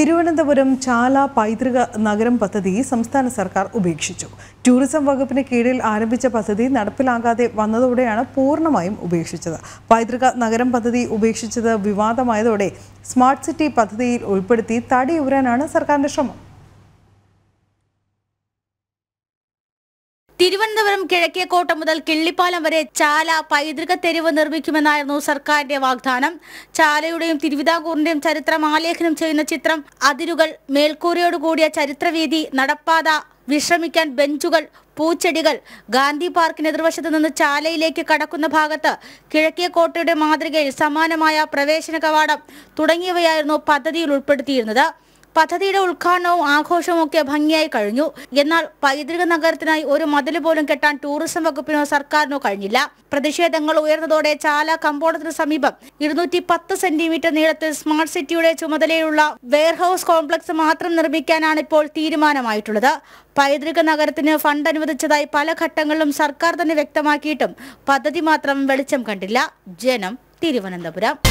തിരുവനന്തപുരം ചാല പൈതൃക നഗരം പദ്ധതി സംസ്ഥാന സർക്കാർ ഉപേക്ഷിച്ചു ടൂറിസം വകുപ്പിന് കീഴിൽ ആരംഭിച്ച പദ്ധതി നടപ്പിലാകാതെ വന്നതോടെയാണ് പൂർണ്ണമായും ഉപേക്ഷിച്ചത് പൈതൃക നഗരം പദ്ധതി ഉപേക്ഷിച്ചത് വിവാദമായതോടെ സ്മാർട്ട് സിറ്റി പദ്ധതിയിൽ ഉൾപ്പെടുത്തി തടിയുരാനാണ് സർക്കാരിന്റെ ശ്രമം തിരുവനന്തപുരം കിഴക്കേക്കോട്ട മുതൽ കിള്ളിപ്പാലം വരെ ചാല പൈതൃക തെരുവ് നിർമ്മിക്കുമെന്നായിരുന്നു സർക്കാരിന്റെ വാഗ്ദാനം ചാലയുടെയും തിരുവിതാംകൂറിന്റെയും ചരിത്രം ആലേഖനം ചെയ്യുന്ന ചിത്രം അതിരുകൾ മേൽക്കൂരയോടുകൂടിയ കൂടിയ ചരിത്രവീതി നടപ്പാത വിശ്രമിക്കാൻ ബെഞ്ചുകൾ പൂച്ചെടികൾ ഗാന്ധി പാർക്കിന് എതിർവശത്ത് നിന്ന് ചാലയിലേക്ക് കടക്കുന്ന ഭാഗത്ത് കിഴക്കേ കോട്ടയുടെ മാതൃകയിൽ സമാനമായ പ്രവേശന കവാടം തുടങ്ങിയവയായിരുന്നു പദ്ധതിയിൽ ഉൾപ്പെടുത്തിയിരുന്നത് പദ്ധതിയുടെ ഉദ്ഘാടനവും ആഘോഷവും ഒക്കെ ഭംഗിയായി കഴിഞ്ഞു എന്നാൽ പൈതൃക നഗരത്തിനായി ഒരു മതിൽ പോലും കെട്ടാൻ ടൂറിസം വകുപ്പിനോ സർക്കാരിനോ കഴിഞ്ഞില്ല പ്രതിഷേധങ്ങൾ ഉയർന്നതോടെ ചാല കമ്പോളത്തിന് സമീപം ഇരുന്നൂറ്റി പത്ത് സെന്റിമീറ്റർ നീളത്തിൽ സ്മാർട്ട് സിറ്റിയുടെ ചുമതലയുള്ള വെയർഹൌസ് കോംപ്ലക്സ് മാത്രം നിർമ്മിക്കാനാണ് ഇപ്പോൾ തീരുമാനമായിട്ടുള്ളത് പൈതൃക നഗരത്തിന് ഫണ്ട് അനുവദിച്ചതായി പല ഘട്ടങ്ങളിലും സർക്കാർ തന്നെ വ്യക്തമാക്കിയിട്ടും പദ്ധതി മാത്രം വെളിച്ചം കണ്ടില്ല ജനം തിരുവനന്തപുരം